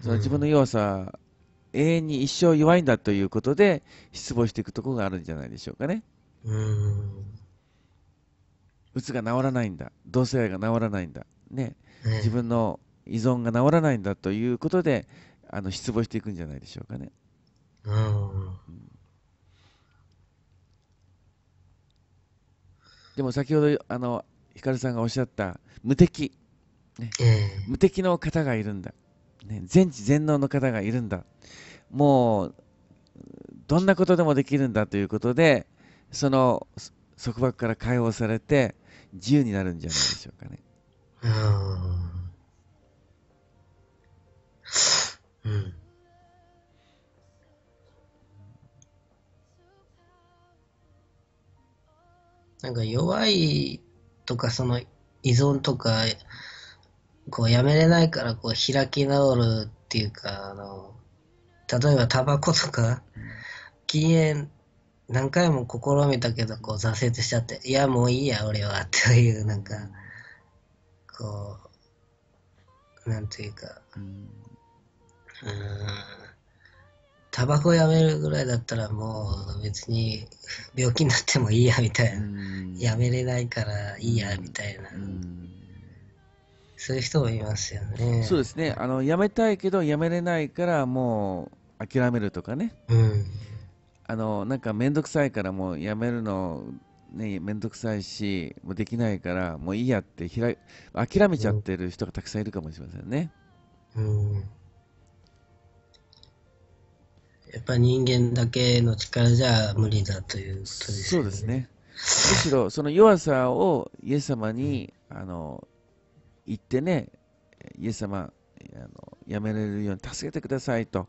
その自分の弱さ、は永遠に一生弱いんだということで、失望していくところがあるんじゃないでしょうかね。うん。つが治らないんだ。同性愛が治らないんだ。ね自分の依存が治らないんだということで、あの失望していくんじゃないでしょうかね。うん、でも先ほどあの光さんがおっしゃった無敵、ね、うん、無敵の方がいるんだ、ね、全知全能の方がいるんだもうどんなことでもできるんだということでその束縛から解放されて自由になるんじゃないでしょうかね。うんうん。なんか弱いとか、その依存とか、こうやめれないからこう開き直るっていうか、あの、例えばタバコとか、禁煙何回も試みたけど、こう挫折しちゃって、いや、もういいや、俺は、っていう、なんか、こう、なんというか、うんタバコをやめるぐらいだったらもう別に病気になってもいいやみたいな、やめれないからいいやみたいな、そういう人もいますよねそうですねあのやめたいけどやめれないからもう諦めるとかね、うん、あのなんか面倒くさいからもうやめるのね、めんどくさいし、もうできないから、もういいやってひら、諦めちゃってる人がたくさんいるかもしれませんね。うん、うんやっぱ人間だけの力じゃ無理だということですね。そうですね。むしろその弱さをイエス様に、あの言ってね、イエス様あのやめられるように助けてくださいと、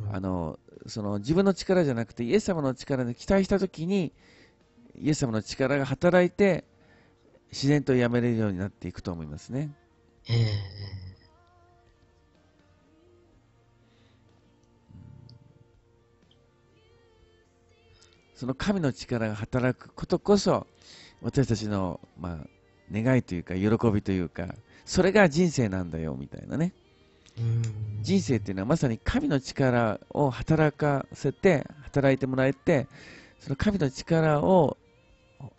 うん、あのその自分の力じゃなくてイエス様の力に期待した時にイエス様の力が働いて自然とやめれるようになっていくと思いますね。えーその神の力が働くことこそ私たちの、まあ、願いというか喜びというかそれが人生なんだよみたいなね人生っていうのはまさに神の力を働かせて働いてもらえてその神の力を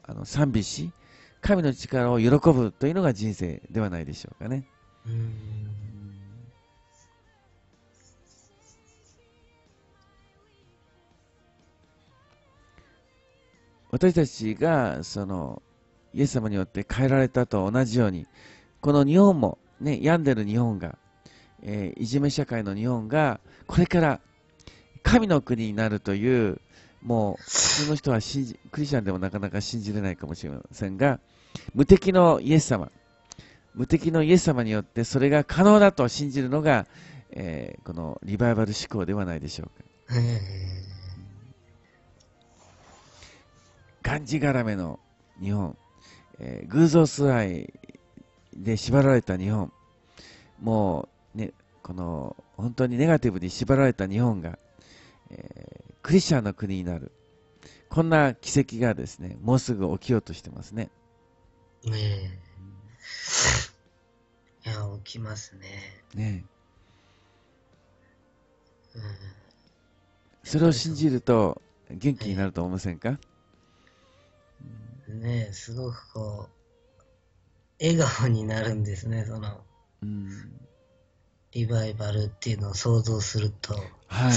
あの賛美し神の力を喜ぶというのが人生ではないでしょうかね。私たちがそのイエス様によって変えられたと同じようにこの日本も、ね、病んでる日本が、えー、いじめ社会の日本がこれから神の国になるというもう普通の人は信じクリスチャンでもなかなか信じれないかもしれませんが無敵のイエス様無敵のイエス様によってそれが可能だと信じるのが、えー、このリバイバル思考ではないでしょうか。がんじがらめの日本、えー、偶像崇拝で縛られた日本、もう、ね、この本当にネガティブに縛られた日本が、えー、クリスチャンの国になる、こんな奇跡がですね、もうすぐ起きようとしてますね。ねえ。いや、起きますね。ねえ。うん、それを信じると元気になると思いませんか、ねすごくこう笑顔になるんですねその、うん、リバイバルっていうのを想像するとはい、うん、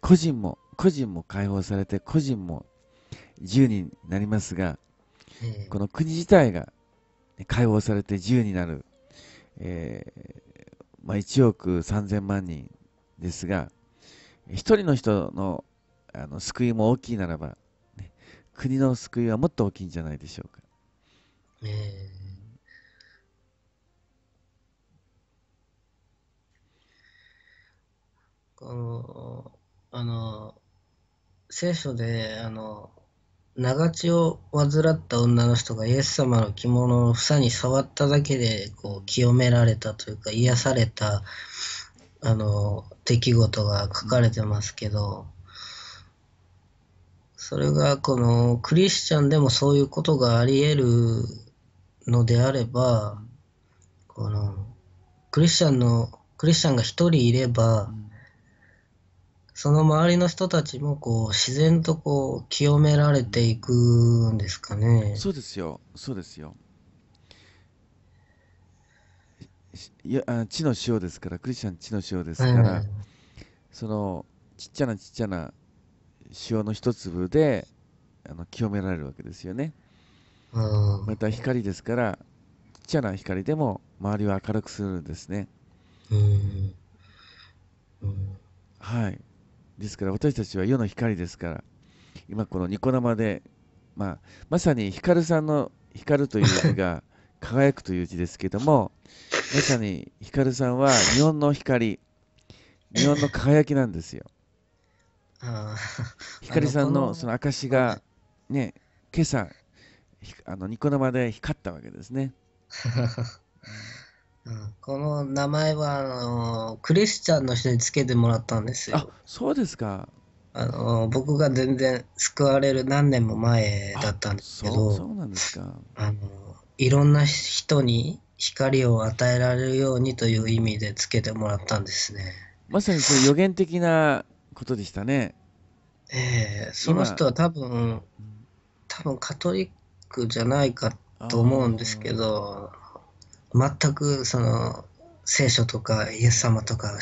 個人も個人も解放されて個人も自由になりますが、えこの国自体が解放されて自由になる、えーまあ、1億3000万人ですが、一人の人のあの救いも大きいならば、ね、国の救いはもっと大きいんじゃないでしょうか。えーこのあの聖書であの長血を患った女の人がイエス様の着物の房に触っただけでこう清められたというか癒されたあの出来事が書かれてますけどそれがこのクリスチャンでもそういうことがありえるのであればこのクリスチャンのクリスチャンが一人いれば、その周りの人たちもこう自然とこう清められていくんですかね。そうですよ、そうですよ。いやあ地の塩ですからクリスチャン地の塩ですから、うん、そのちっちゃなちっちゃな塩の一粒であの清められるわけですよね、うん、また光ですからちっちゃな光でも周りを明るくするんですね、うん、はいですから私たちは世の光ですから今このニコ生で、まあ、まさに光さんの光という字が 輝くという字ですけども、まさに光さんは日本の光、日本の輝きなんですよ。光さんのその証が、ね、今朝、あのニコ生で光ったわけですね。この名前はあのクリスチャンの人につけてもらったんですよ。あそうですか。あの僕が全然救われる何年も前だったんですけど、そうなんですかあのいろんな人に光を与えられるようにという意味でつけてもらったんですね。まさにそう予言的なことでしたね。ええー、その人は多分、多分カトリックじゃないかと思うんですけど、全くその聖書とかイエス様とか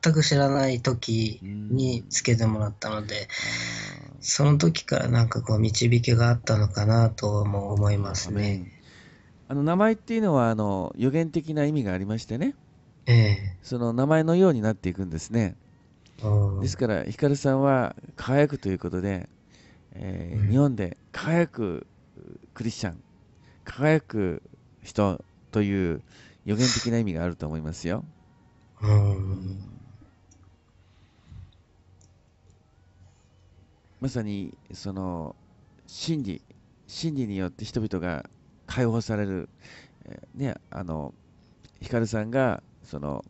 全く知らない時につけてもらったので、その時からなんかこう導きがあったのかなとも思いますね。あの名前っていうのはあの予言的な意味がありましてね、えその名前のようになっていくんですね。ですからヒカルさんは輝くということで、えー、日本で輝くクリスチャン輝く人という予言的な意味があると思いますよ。まさにその真理真理によって人々が解放される、ね、あの、ヒカルさんが、その、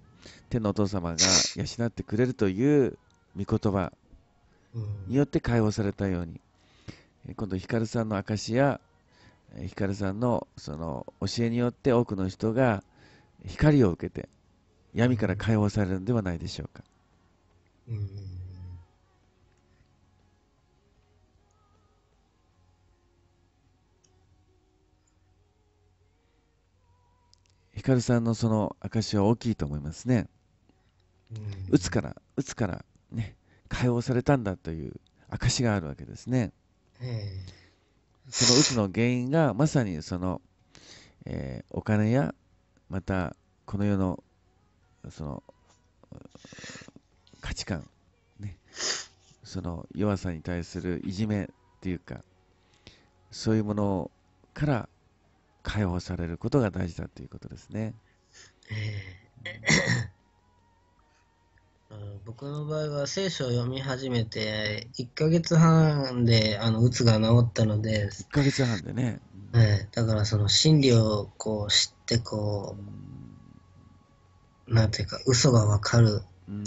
天のお父様が養ってくれるという御言葉によって解放されたように、うん、今度、ヒカさんの証や、光さんのその教えによって多くの人が光を受けて闇から解放されるのではないでしょうか。うんヒカルさんのその証は大きいと思いますね。うつから打つからね解放されたんだという証があるわけですね。そのうつの原因がまさにその、えー、お金やまたこの世のその価値観、ね、その弱さに対するいじめっていうかそういうものから解放されることが大事だということですね。えー、僕の場合は聖書を読み始めて1ヶ月半であのうつが治ったので1ヶ月半でね、うん、えー、だからその真理をこう知ってこうなんていうか嘘がわかるうん、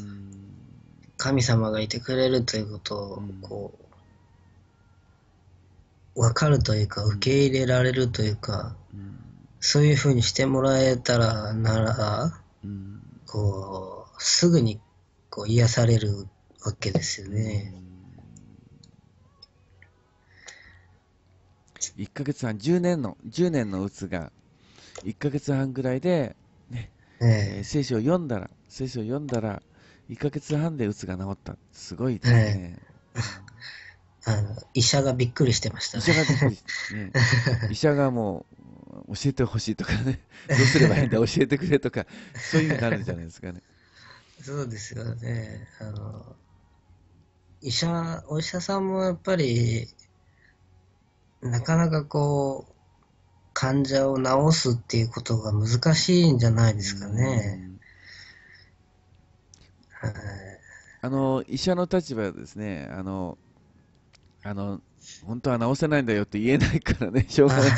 神様がいてくれるということをこう、分かるというか受け入れられるというか、うん、そういうふうにしてもらえたらなら、うん、こうすぐにこう癒されるわけですよね。1ヶ月半10年の10年のうつが1ヶ月半ぐらいでね、ねええー、聖書を読んだら聖書を読んだら1ヶ月半でうつが治ったすごいですね。えーあの医者がびっくりしてましたね。医者がびっくりね。医者がもう、教えてほしいとかね、どうすればいいんだ、教えてくれとか、そういうふうになるじゃないですかね。そうですよね。あの医者、お医者さんもやっぱり、なかなかこう、患者を治すっていうことが難しいんじゃないですかね。あの医者の立場ですね、あのあの、本当は治せないんだよって言えないからね、しょうがない。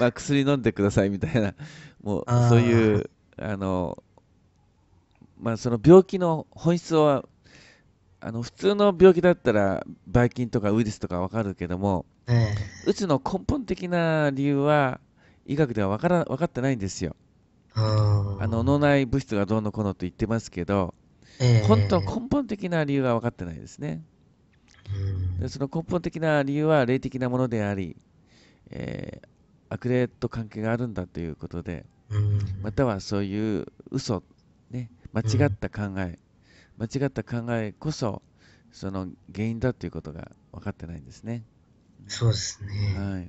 まあ薬飲んでくださいみたいな、もうそういう、あの、まあその病気の本質は、あの普通の病気だったら、ばい菌とかウイルスとかわかるけども、えうつの根本的な理由は、医学では分から分かってないんですよ。あの脳内物質がどうのこうのと言ってますけど、えー、本当根本的な理由は分かってないですね。でその根本的な理由は霊的なものであり、えー、悪霊と関係があるんだということで、またはそういう嘘ね間違った考え、間違った考えこそその原因だということが分かってないんですね。そうですね。はい。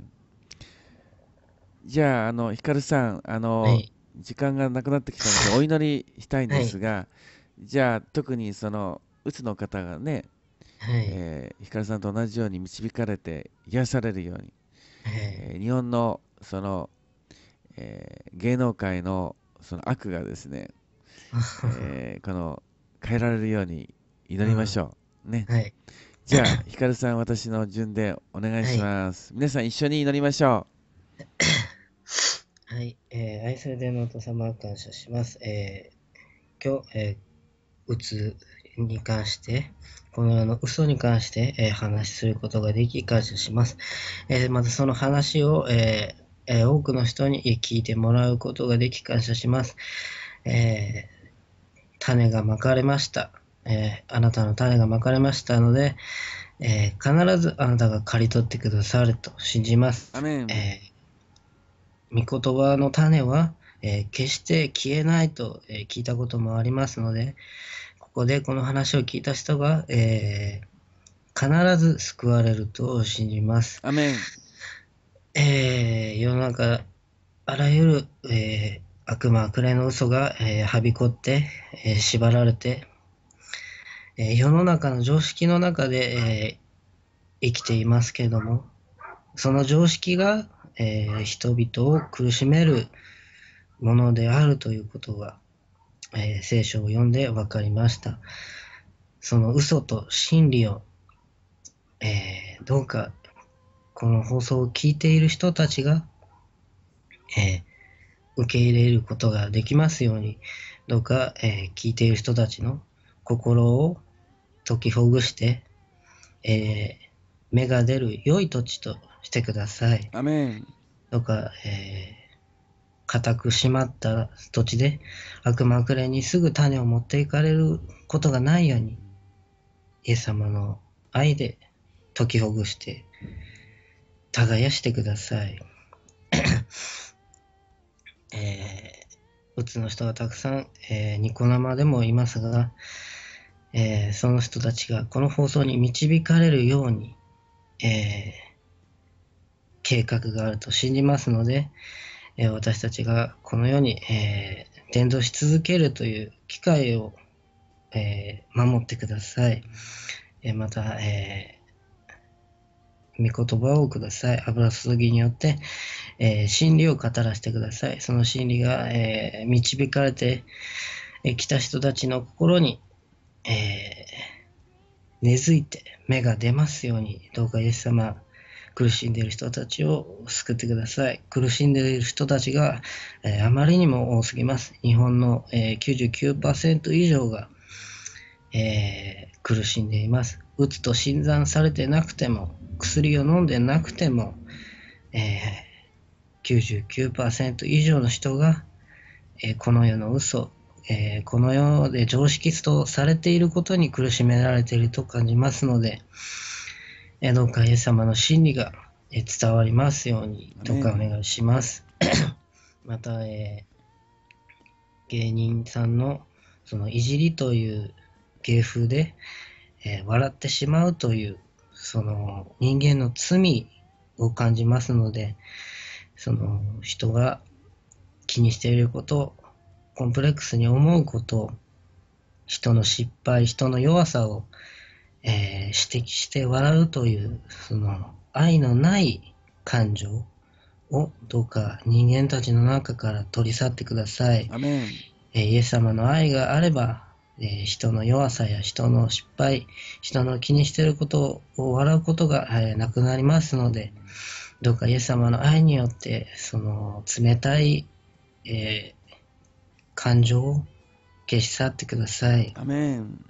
じゃあ、あの、ヒカルさん、あの、はい、時間がなくなってきたので、お祈りしたいんですが、はい、じゃあ、特にその、うつの方がね、はい、えー、光さんと同じように導かれて癒されるように、はい、えー、日本のその、えー、芸能界のその悪がですね、えー、この変えられるように祈りましょう、うん、ね、はい、じゃあ光さん私の順でお願いします、はい、皆さん一緒に祈りましょう はい、えー、愛する天皇と様感謝します、えー、今日、えー、つに関して、このあの嘘に関して、えー、話することができ感謝します。えー、またその話を、ええー、多くの人に聞いてもらうことができ感謝します。え種がまかれました、えあなたの種がまかれましたので、え必ずあなたが刈り取ってくださると信じます。えー、御言葉の種は、え決して消えないと、え聞いたこともありますので、ここでこの話を聞いた人が、えー、必ず救われると信じます。アメン。えー、世の中、あらゆる、えー、悪魔、くらの嘘が、えー、はびこって、えー、縛られて、えー、世の中の常識の中で、えー、生きていますけれども、その常識が、えー、人々を苦しめるものであるということは、えー、聖書を読んで分かりました。その嘘と真理を、えー、どうかこの放送を聞いている人たちが、えー、受け入れることができますように、どうか、え聞いている人たちの心を解きほぐして、え芽が出る良い土地としてください。どうか、え固く締まった土地で悪魔くれにすぐ種を持っていかれることがないようにイエス様の愛で解きほぐして耕してください。えー、うつの人がたくさん、えー、ニコ生でもいますが、えー、その人たちがこの放送に導かれるように、えー、計画があると信じますので、え私たちがこの世に、え伝道し続けるという機会を、え守ってください。えまた、え御言葉をください。油注ぎによって、えー、真理を語らせてください。その真理が、えー、導かれてきた人たちの心に、えー、根付いて芽が出ますように、どうかイエス様、苦しんでいる人たちを救ってください。苦しんでいる人たちが、えー、あまりにも多すぎます。日本の、えー、99%以上が、えー、苦しんでいます。うつと診断されてなくても、薬を飲んでなくても、えー、99%以上の人が、えー、この世の嘘、えー、この世で常識とされていることに苦しめられていると感じますので、えどうかイエス様の真理がえ伝わりますようにどうかお願いします。また、えー、芸人さんのそのいじりという芸風で、えー、笑ってしまうというその人間の罪を感じますのでその人が気にしていることコンプレックスに思うこと人の失敗人の弱さをえー、指摘して笑うという、その愛のない感情をどうか人間たちの中から取り去ってください。えー、イエス様の愛があれば、えー、人の弱さや人の失敗、人の気にしていることを笑うことが、えー、なくなりますので、どうかイエス様の愛によって、その冷たい、えー、感情を消し去ってください。アメン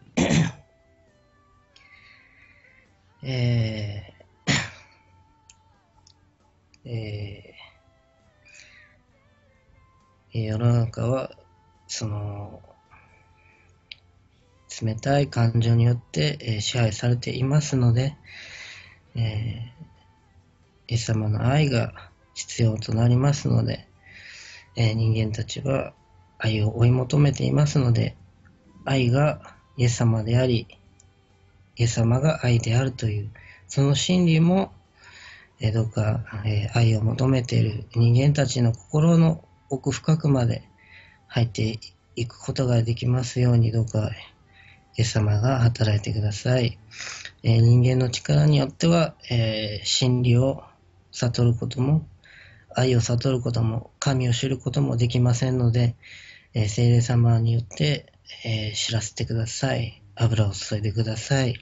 えー、えー、世の中は、その、冷たい感情によって、えー、支配されていますので、えー、イエス様の愛が必要となりますので、えー、人間たちは愛を追い求めていますので、愛がイエス様であり、イエス様が愛であるという、その真理も、えどうか、え愛を求めている人間たちの心の奥深くまで入っていくことができますように、どうか、イエス様が働いてください。え人間の力によっては、え真理を悟ることも、愛を悟ることも、神を知ることもできませんので、えー、聖霊様によって、えー、知らせてください。油を注いでください。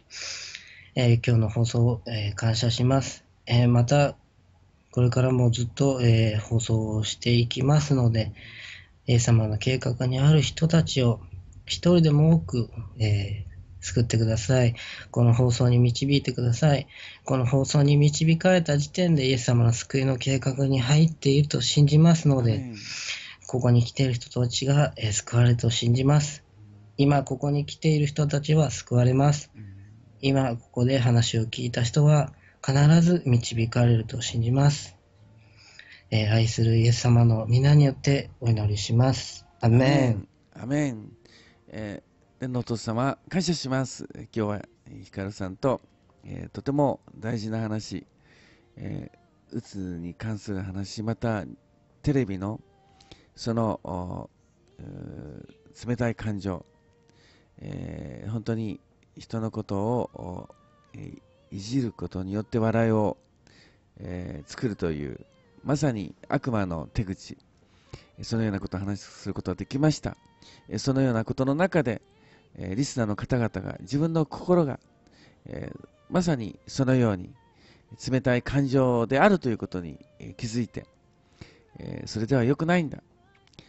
えー、今日の放送を、えー、感謝します。えー、また、これからもずっと、え放送をしていきますので、A 様の計画にある人たちを一人でも多く、え救ってください。この放送に導いてください。この放送に導かれた時点でイエス様の救いの計画に入っていると信じますので、ここに来ている人たちが、え救われると信じます。今ここに来ている人たちは救われます。今ここで話を聞いた人は必ず導かれると信じます。えー、愛するイエス様の皆によってお祈りします。アメン。アメン。えー、天皇父様、感謝します。今日はヒカルさんと、えー、とても大事な話、えー、うつに関する話、またテレビのその冷たい感情、えー、本当に人のことを、いじることによって笑いを、えー、作るというまさに悪魔の手口そのようなことを話することができましたそのようなことの中で、えリスナーの方々が自分の心が、えー、まさにそのように冷たい感情であるということに、え気づいて、えそれでは良くないんだ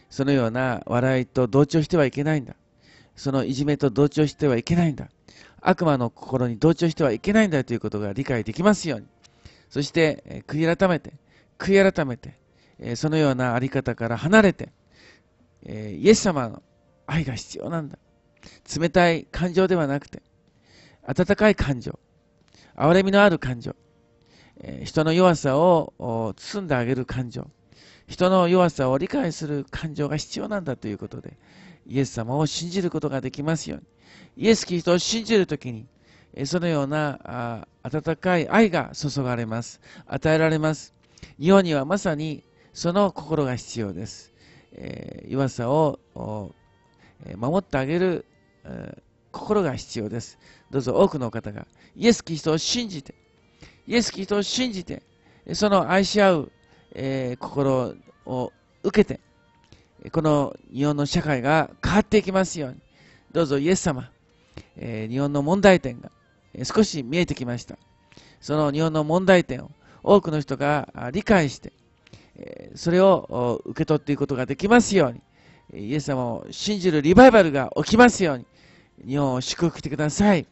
そのような笑いと同調してはいけないんだそのいじめと同調してはいけないんだ。悪魔の心に同調してはいけないんだということが理解できますように。そして、悔い改めて、悔い改めて、そのようなあり方から離れて、イエス様の愛が必要なんだ。冷たい感情ではなくて、温かい感情、憐れみのある感情、人の弱さを包んであげる感情、人の弱さを理解する感情が必要なんだということで、イエス様を信じることができますようにイエス・キリストを信じるときにそのような温かい愛が注がれます与えられます日本にはまさにその心が必要です、えー、弱さを守ってあげる、えー、心が必要ですどうぞ多くの方がイエス・キリストを信じてイエス・キリストを信じてその愛し合う、えー、心を受けてこの日本の社会が変わっていきますように、どうぞイエス様、えー、日本の問題点が少し見えてきました。その日本の問題点を多くの人が理解して、それを受け取っていくことができますように、イエス様を信じるリバイバルが起きますように、日本を祝福してください。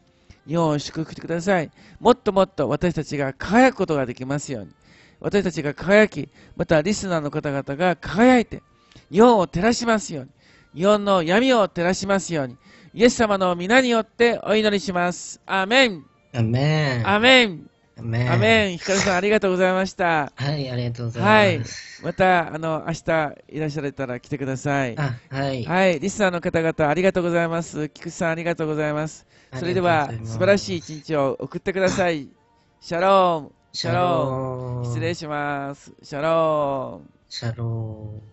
日本を祝福してください。もっともっと私たちが輝くことができますように、私たちが輝き、またリスナーの方々が輝いて、世を照らしますように、日本の闇を照らしますように、イエス様の皆によってお祈りします。アメン。アメン。アメン。アメン。アメン。ヒカルさん、ありがとうございました。はい、ありがとうございます。はい。また、あの、明日いらっしゃれたら来てください。あ、はい。はい。リスナーの方々、ありがとうございます。菊池さん、ありがとうございます。それでは、素晴らしい一日を送ってください。シャローン。シャローン失礼します。シャローン。シャローン。